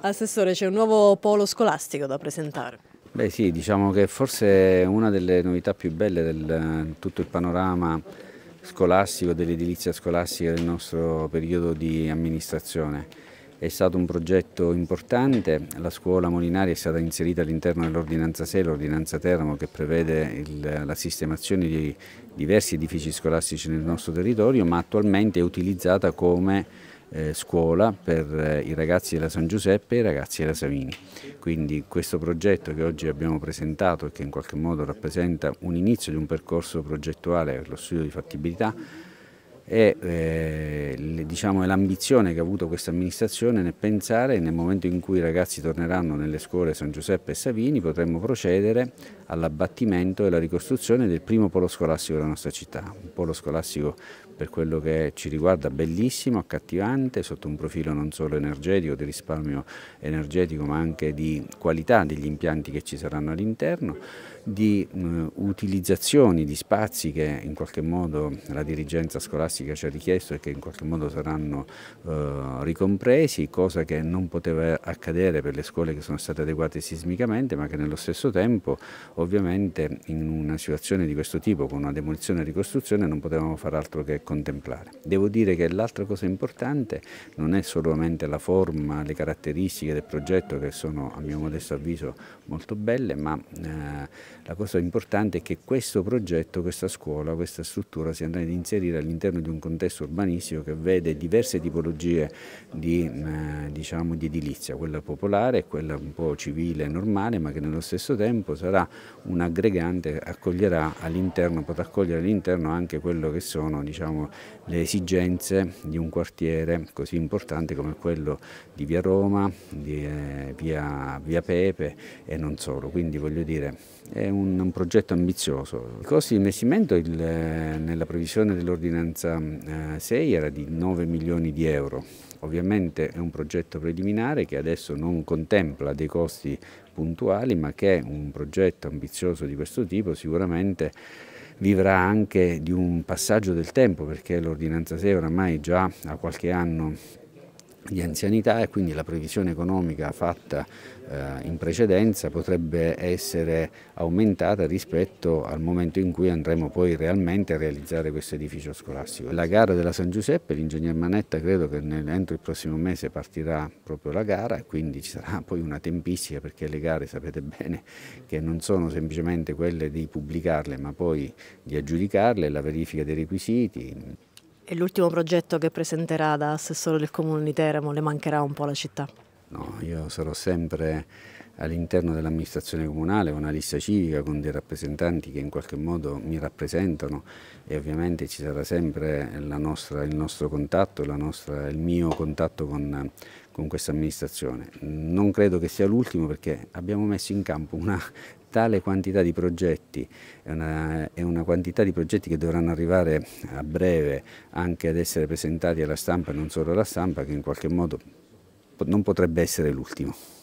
Assessore, c'è un nuovo polo scolastico da presentare. Beh sì, diciamo che forse una delle novità più belle di eh, tutto il panorama scolastico, dell'edilizia scolastica del nostro periodo di amministrazione. È stato un progetto importante, la scuola Molinari è stata inserita all'interno dell'ordinanza 6, l'ordinanza Teramo che prevede il, la sistemazione di diversi edifici scolastici nel nostro territorio, ma attualmente è utilizzata come eh, scuola per eh, i ragazzi della San Giuseppe e i ragazzi della Savini. Quindi questo progetto che oggi abbiamo presentato e che in qualche modo rappresenta un inizio di un percorso progettuale per lo studio di fattibilità e eh, diciamo, l'ambizione che ha avuto questa amministrazione nel pensare nel momento in cui i ragazzi torneranno nelle scuole San Giuseppe e Savini potremmo procedere all'abbattimento e alla ricostruzione del primo polo scolastico della nostra città, un polo scolastico per quello che ci riguarda bellissimo, accattivante, sotto un profilo non solo energetico, di risparmio energetico ma anche di qualità degli impianti che ci saranno all'interno di eh, utilizzazioni di spazi che in qualche modo la dirigenza scolastica ci ha richiesto e che in qualche modo saranno eh, ricompresi, cosa che non poteva accadere per le scuole che sono state adeguate sismicamente, ma che nello stesso tempo ovviamente in una situazione di questo tipo, con una demolizione e ricostruzione, non potevamo far altro che contemplare. Devo dire che l'altra cosa importante non è solamente la forma, le caratteristiche del progetto che sono a mio modesto avviso molto belle, ma eh, la cosa importante è che questo progetto, questa scuola, questa struttura si andrà ad inserire all'interno di un contesto urbanistico che vede diverse tipologie di, eh, diciamo, di edilizia, quella popolare, quella un po' civile e normale, ma che nello stesso tempo sarà un aggregante, accoglierà all'interno, potrà accogliere all'interno anche quello che sono diciamo, le esigenze di un quartiere così importante come quello di Via Roma, di eh, via, via, Pepe e non solo. Quindi voglio dire... Eh, è un, un progetto ambizioso. I costi di investimento il, eh, nella previsione dell'ordinanza 6 eh, era di 9 milioni di euro. Ovviamente è un progetto preliminare che adesso non contempla dei costi puntuali, ma che un progetto ambizioso di questo tipo sicuramente vivrà anche di un passaggio del tempo, perché l'ordinanza 6 oramai già a qualche anno di anzianità e quindi la previsione economica fatta eh, in precedenza potrebbe essere aumentata rispetto al momento in cui andremo poi realmente a realizzare questo edificio scolastico. La gara della San Giuseppe, l'ingegner Manetta credo che nel, entro il prossimo mese partirà proprio la gara e quindi ci sarà poi una tempistica perché le gare sapete bene che non sono semplicemente quelle di pubblicarle ma poi di aggiudicarle, la verifica dei requisiti, è l'ultimo progetto che presenterà da assessore del comune di Teramo, le mancherà un po' la città. No, io sarò sempre all'interno dell'amministrazione comunale, una lista civica con dei rappresentanti che in qualche modo mi rappresentano e ovviamente ci sarà sempre nostra, il nostro contatto, nostra, il mio contatto con, con questa amministrazione. Non credo che sia l'ultimo perché abbiamo messo in campo una tale quantità di progetti e una, una, quantità di progetti che dovranno arrivare a breve anche ad essere presentati alla stampa e non solo alla stampa che in qualche modo non potrebbe essere l'ultimo.